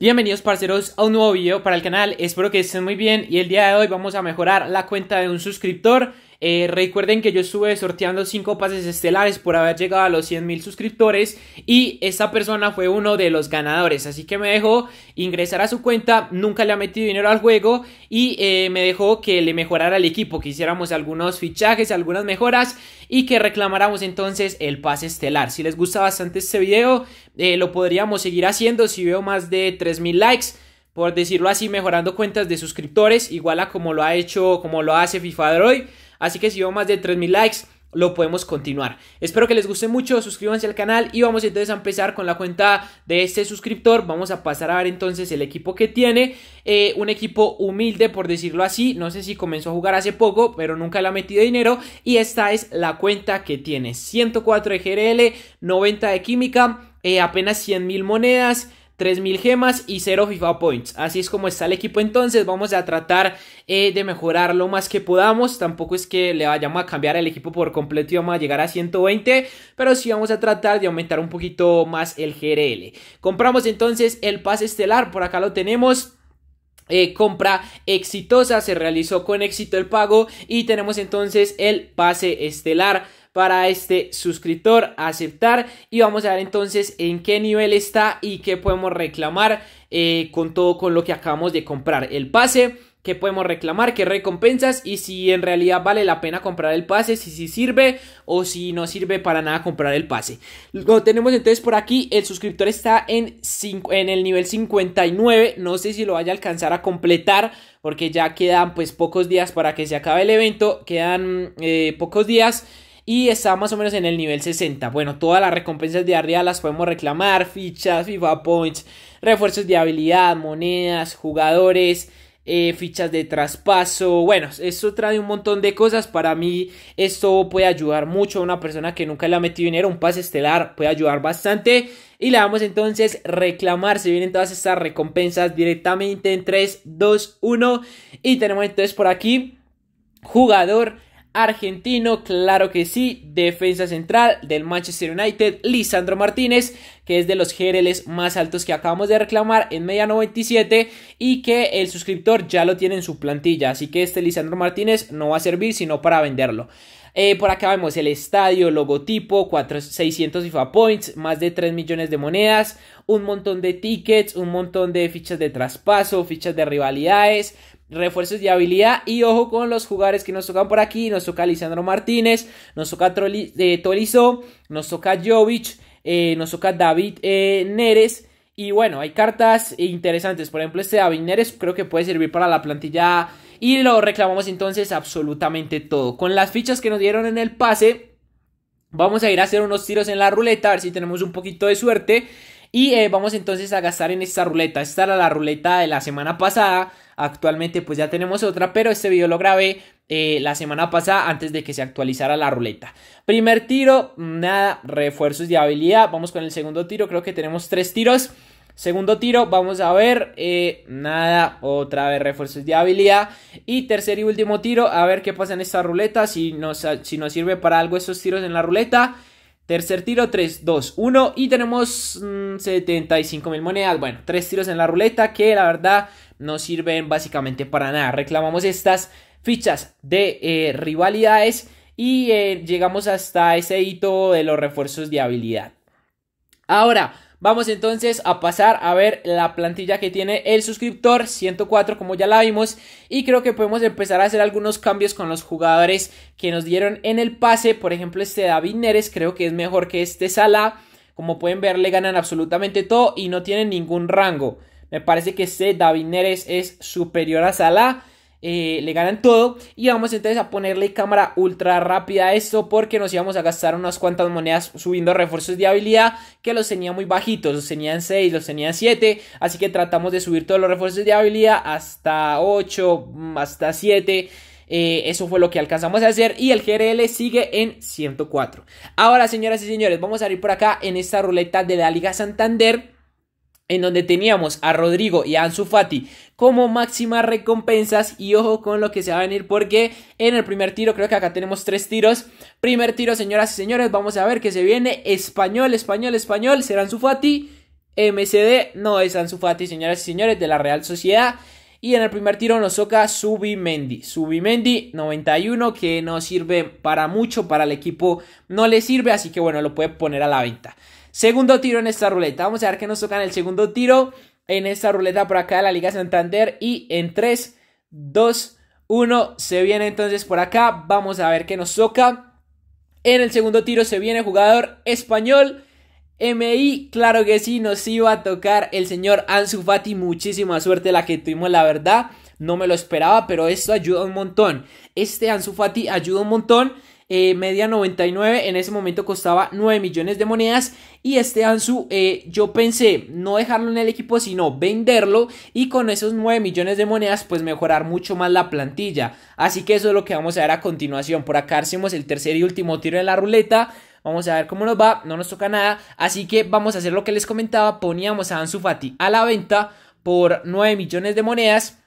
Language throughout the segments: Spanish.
Bienvenidos parceros a un nuevo video para el canal, espero que estén muy bien y el día de hoy vamos a mejorar la cuenta de un suscriptor eh, recuerden que yo estuve sorteando 5 pases estelares por haber llegado a los 100.000 suscriptores y esta persona fue uno de los ganadores. Así que me dejó ingresar a su cuenta, nunca le ha metido dinero al juego y eh, me dejó que le mejorara el equipo, que hiciéramos algunos fichajes, algunas mejoras y que reclamáramos entonces el pase estelar. Si les gusta bastante este video, eh, lo podríamos seguir haciendo si veo más de 3.000 likes por decirlo así, mejorando cuentas de suscriptores, igual a como lo ha hecho, como lo hace FIFA Droid. Así que si veo más de 3.000 likes, lo podemos continuar. Espero que les guste mucho, suscríbanse al canal y vamos entonces a empezar con la cuenta de este suscriptor. Vamos a pasar a ver entonces el equipo que tiene. Eh, un equipo humilde, por decirlo así. No sé si comenzó a jugar hace poco, pero nunca le ha metido dinero. Y esta es la cuenta que tiene. 104 de GRL, 90 de química, eh, apenas 100.000 monedas. 3000 gemas y 0 FIFA Points. Así es como está el equipo entonces. Vamos a tratar eh, de mejorar lo más que podamos. Tampoco es que le vayamos a cambiar el equipo por completo y vamos a llegar a 120. Pero sí vamos a tratar de aumentar un poquito más el GRL. Compramos entonces el pase estelar. Por acá lo tenemos. Eh, compra exitosa, se realizó con éxito el pago y tenemos entonces el pase estelar para este suscriptor aceptar y vamos a ver entonces en qué nivel está y qué podemos reclamar eh, con todo con lo que acabamos de comprar el pase que podemos reclamar, qué recompensas y si en realidad vale la pena comprar el pase, si sirve o si no sirve para nada comprar el pase. Lo tenemos entonces por aquí, el suscriptor está en, en el nivel 59, no sé si lo vaya a alcanzar a completar porque ya quedan pues pocos días para que se acabe el evento, quedan eh, pocos días y está más o menos en el nivel 60. Bueno, todas las recompensas de arriba las podemos reclamar, fichas, FIFA Points, refuerzos de habilidad, monedas, jugadores, eh, fichas de traspaso. Bueno, esto trae un montón de cosas. Para mí, esto puede ayudar mucho a una persona que nunca le ha metido dinero. Un pase estelar puede ayudar bastante. Y le damos entonces reclamar. Se vienen todas estas recompensas directamente en 3, 2, 1. Y tenemos entonces por aquí jugador argentino, claro que sí, defensa central del Manchester United, Lisandro Martínez, que es de los jereles más altos que acabamos de reclamar en media 97 y que el suscriptor ya lo tiene en su plantilla, así que este Lisandro Martínez no va a servir sino para venderlo. Eh, por acá vemos el estadio, logotipo, 600 FIFA points, más de 3 millones de monedas, un montón de tickets, un montón de fichas de traspaso, fichas de rivalidades, refuerzos de habilidad. Y ojo con los jugadores que nos tocan por aquí. Nos toca Lisandro Martínez, nos toca Troli, eh, Tolizo, nos toca Jovic, eh, nos toca David eh, Neres. Y bueno, hay cartas interesantes. Por ejemplo, este David Neres creo que puede servir para la plantilla. Y lo reclamamos entonces absolutamente todo. Con las fichas que nos dieron en el pase. Vamos a ir a hacer unos tiros en la ruleta. A ver si tenemos un poquito de suerte. Y vamos entonces a gastar en esta ruleta. Esta era la ruleta de la semana pasada. Actualmente pues ya tenemos otra, pero este video lo grabé eh, la semana pasada antes de que se actualizara la ruleta. Primer tiro, nada, refuerzos de habilidad. Vamos con el segundo tiro, creo que tenemos tres tiros. Segundo tiro, vamos a ver, eh, nada, otra vez refuerzos de habilidad. Y tercer y último tiro, a ver qué pasa en esta ruleta, si nos, si nos sirve para algo esos tiros en la ruleta. Tercer tiro, 3, 2, 1 y tenemos 75 mm, mil monedas. Bueno, tres tiros en la ruleta que la verdad no sirven básicamente para nada. Reclamamos estas fichas de eh, rivalidades y eh, llegamos hasta ese hito de los refuerzos de habilidad. Ahora, vamos entonces a pasar a ver la plantilla que tiene el suscriptor 104 como ya la vimos y creo que podemos empezar a hacer algunos cambios con los jugadores que nos dieron en el pase, por ejemplo este David Neres creo que es mejor que este Sala, como pueden ver le ganan absolutamente todo y no tienen ningún rango. Me parece que este David Neres es superior a Sala. Eh, le ganan todo. Y vamos entonces a ponerle cámara ultra rápida a esto. Porque nos íbamos a gastar unas cuantas monedas subiendo refuerzos de habilidad. Que los tenía muy bajitos. Los tenían 6, los tenían 7. Así que tratamos de subir todos los refuerzos de habilidad. Hasta 8, mm, hasta 7. Eh, eso fue lo que alcanzamos a hacer y el GRL sigue en 104. Ahora, señoras y señores, vamos a ir por acá en esta ruleta de la Liga Santander en donde teníamos a Rodrigo y a Ansu Fati como máximas recompensas y ojo con lo que se va a venir porque en el primer tiro creo que acá tenemos tres tiros primer tiro señoras y señores vamos a ver qué se viene español español español será Ansu Fati MCD no es Ansu Fati señoras y señores de la Real Sociedad y en el primer tiro nos toca Subimendi. Subimendi 91 que no sirve para mucho, para el equipo no le sirve, así que bueno, lo puede poner a la venta. Segundo tiro en esta ruleta. Vamos a ver qué nos toca en el segundo tiro. En esta ruleta por acá de la Liga Santander. Y en 3, 2, 1. Se viene entonces por acá. Vamos a ver qué nos toca. En el segundo tiro se viene jugador español. MI, claro que sí, nos iba a tocar el señor Ansu Fati. Muchísima suerte la que tuvimos, la verdad. No me lo esperaba, pero esto ayuda un montón. Este Ansu Fati ayuda un montón. Eh, media 99, en ese momento costaba 9 millones de monedas. Y este Ansu, eh, yo pensé no dejarlo en el equipo, sino venderlo y con esos 9 millones de monedas, pues mejorar mucho más la plantilla. Así que eso es lo que vamos a ver a continuación. Por acá hacemos el tercer y último tiro de la ruleta. Vamos a ver cómo nos va, no nos toca nada. Así que vamos a hacer lo que les comentaba. Poníamos a Ansu Fati a la venta por 9 millones de monedas.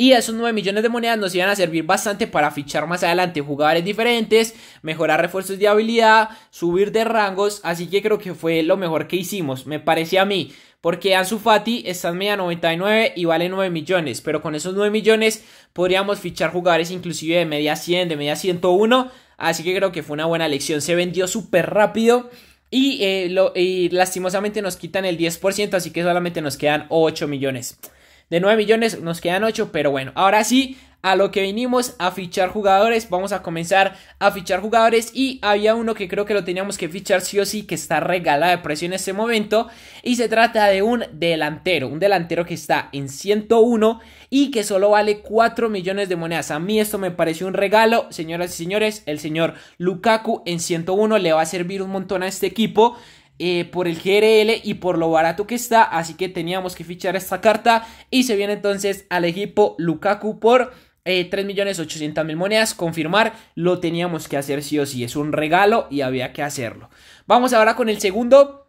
Y esos 9 millones de monedas nos iban a servir bastante para fichar más adelante jugadores diferentes, mejorar refuerzos de habilidad, subir de rangos. Así que creo que fue lo mejor que hicimos, me parece a mí. Porque Azufati Fati está en media 99 y vale 9 millones. Pero con esos 9 millones podríamos fichar jugadores inclusive de media 100, de media 101. Así que creo que fue una buena elección. Se vendió súper rápido. Y, eh, lo, y lastimosamente nos quitan el 10%. Así que solamente nos quedan 8 millones. De 9 millones nos quedan 8, pero bueno, ahora sí, a lo que vinimos a fichar jugadores. Vamos a comenzar a fichar jugadores. Y había uno que creo que lo teníamos que fichar sí o sí, que está regalado de precio en este momento. Y se trata de un delantero. Un delantero que está en 101 y que solo vale 4 millones de monedas. A mí esto me pareció un regalo, señoras y señores. El señor Lukaku en 101 le va a servir un montón a este equipo. Eh, por el GRL y por lo barato que está. Así que teníamos que fichar esta carta. Y se viene entonces al equipo Lukaku por eh, 3.800.000 monedas. Confirmar, lo teníamos que hacer sí o sí. Es un regalo y había que hacerlo. Vamos ahora con el segundo.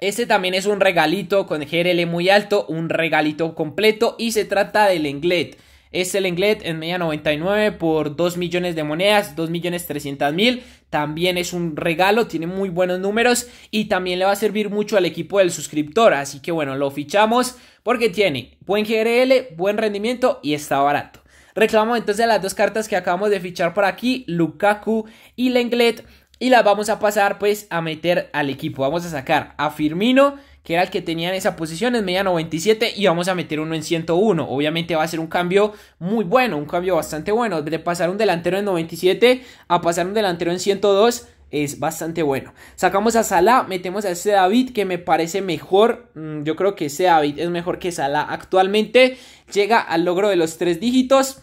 Este también es un regalito con GRL muy alto, un regalito completo y se trata del Englet. Es el Englet en media 99 por 2 millones de monedas, 2 millones 300 mil. También es un regalo, tiene muy buenos números y también le va a servir mucho al equipo del suscriptor. Así que bueno, lo fichamos porque tiene buen GRL, buen rendimiento y está barato. Reclamamos entonces las dos cartas que acabamos de fichar por aquí, Lukaku y Lenglet. Y las vamos a pasar pues a meter al equipo. Vamos a sacar a Firmino que era el que tenía en esa posición, es media 97 y vamos a meter uno en 101. Obviamente va a ser un cambio muy bueno, un cambio bastante bueno. De pasar un delantero en 97 a pasar un delantero en 102 es bastante bueno. Sacamos a Salah, metemos a ese David que me parece mejor. Mm, yo creo que ese David es mejor que Salah actualmente. Llega al logro de los tres dígitos.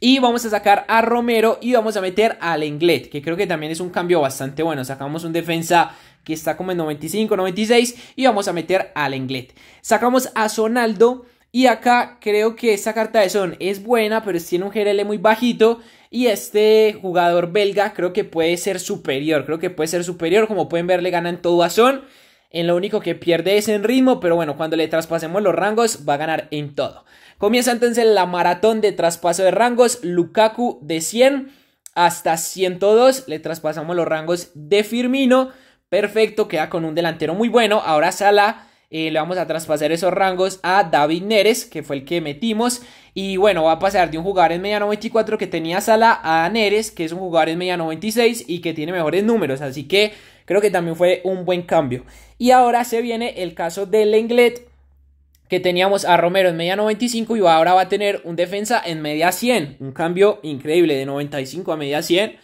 Y vamos a sacar a Romero y vamos a meter al Englet, que creo que también es un cambio bastante bueno. Sacamos un defensa que está como en 95, 96 y vamos a meter al Englet. Sacamos a Sonaldo y acá creo que esta carta de Son es buena, pero tiene un GRL muy bajito y este jugador belga creo que puede ser superior, creo que puede ser superior, como pueden ver le ganan todo a Son. En lo único que pierde es en ritmo, pero bueno, cuando le traspasemos los rangos va a ganar en todo. Comienza entonces la maratón de traspaso de rangos. Lukaku de 100 hasta 102. Le traspasamos los rangos de Firmino perfecto, queda con un delantero muy bueno. Ahora Sala eh, le vamos a traspasar esos rangos a David Neres, que fue el que metimos. Y bueno, va a pasar de un jugador en media 94 que tenía Sala a Neres, que es un jugador en media 96 y que tiene mejores números. Así que creo que también fue un buen cambio. Y ahora se viene el caso de Lenglet, que teníamos a Romero en media 95 y ahora va a tener un defensa en media 100. Un cambio increíble de 95 a media 100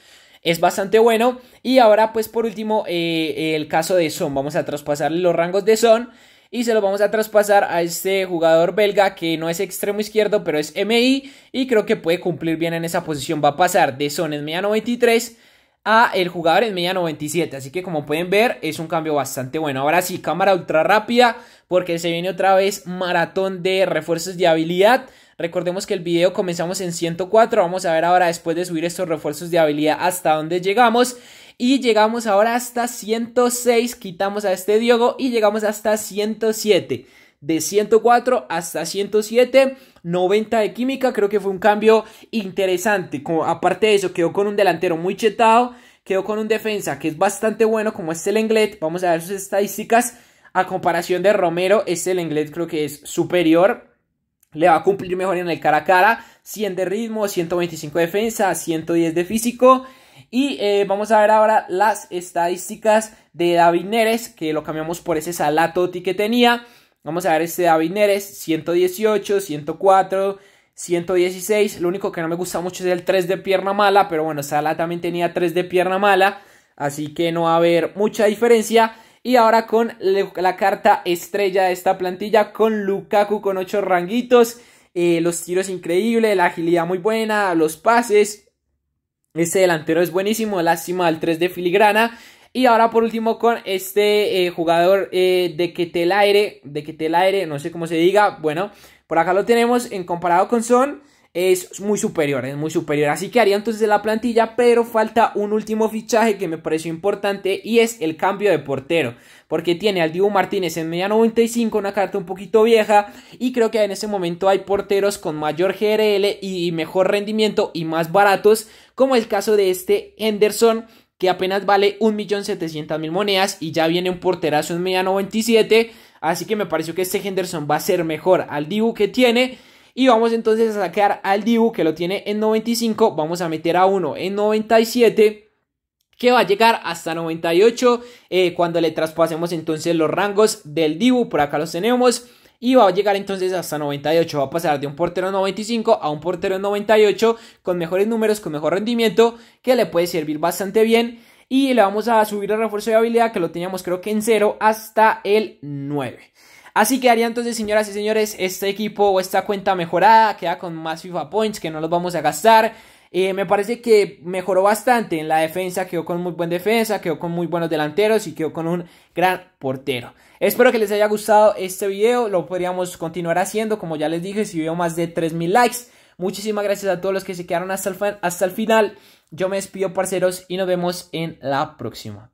es bastante bueno. Y ahora pues por último eh, eh, el caso de Son, vamos a traspasarle los rangos de Son y se lo vamos a traspasar a este jugador belga que no es extremo izquierdo, pero es MI y creo que puede cumplir bien en esa posición. Va a pasar de Son en media 93 a el jugador en media 97, así que como pueden ver es un cambio bastante bueno. Ahora sí, cámara ultra rápida porque se viene otra vez maratón de refuerzos de habilidad. Recordemos que el video comenzamos en 104, vamos a ver ahora después de subir estos refuerzos de habilidad hasta dónde llegamos. Y llegamos ahora hasta 106, quitamos a este Diogo y llegamos hasta 107 de 104 hasta 107, 90 de química, creo que fue un cambio interesante. Como, aparte de eso, quedó con un delantero muy chetado, quedó con un defensa que es bastante bueno como es el Englet, vamos a ver sus estadísticas. A comparación de Romero, este el creo que es superior le va a cumplir mejor en el cara a cara. 100 de ritmo, 125 de defensa, 110 de físico. Y eh, vamos a ver ahora las estadísticas de David que lo cambiamos por ese Salatoti que tenía. Vamos a ver este David 118, 104, 116. Lo único que no me gusta mucho es el 3 de pierna mala, pero bueno, Salah también tenía 3 de pierna mala, así que no va a haber mucha diferencia. Y ahora con la carta estrella de esta plantilla, con Lukaku con 8 ranguitos, eh, los tiros increíbles, la agilidad muy buena, los pases. ese delantero es buenísimo, lástima al 3 de filigrana. Y ahora por último con este eh, jugador eh, de que te el aire, de que te el aire, no sé cómo se diga, bueno, por acá lo tenemos en comparado con Son es muy superior, es muy superior. Así que haría entonces la plantilla, pero falta un último fichaje que me pareció importante y es el cambio de portero. Porque tiene al Dibu Martínez en media 95, una carta un poquito vieja. Y creo que en ese momento hay porteros con mayor GRL y mejor rendimiento y más baratos, como el caso de este Henderson que apenas vale 1.700.000 monedas y ya viene un porterazo en media 97. Así que me pareció que este Henderson va a ser mejor al Dibu que tiene. Y vamos entonces a sacar al Dibu que lo tiene en 95. Vamos a meter a uno en 97 que va a llegar hasta 98 eh, cuando le traspasemos entonces los rangos del Dibu, por acá los tenemos. Y va a llegar entonces hasta 98. Va a pasar de un portero en 95 a un portero en 98 con mejores números, con mejor rendimiento, que le puede servir bastante bien. Y le vamos a subir el refuerzo de habilidad que lo teníamos creo que en 0 hasta el 9. Así que haría entonces, señoras y señores, este equipo o esta cuenta mejorada, queda con más FIFA Points que no los vamos a gastar. Eh, me parece que mejoró bastante en la defensa, quedó con muy buena defensa, quedó con muy buenos delanteros y quedó con un gran portero. Espero que les haya gustado este video, lo podríamos continuar haciendo, como ya les dije, si veo más de 3.000 likes. Muchísimas gracias a todos los que se quedaron hasta el, hasta el final. Yo me despido, parceros, y nos vemos en la próxima.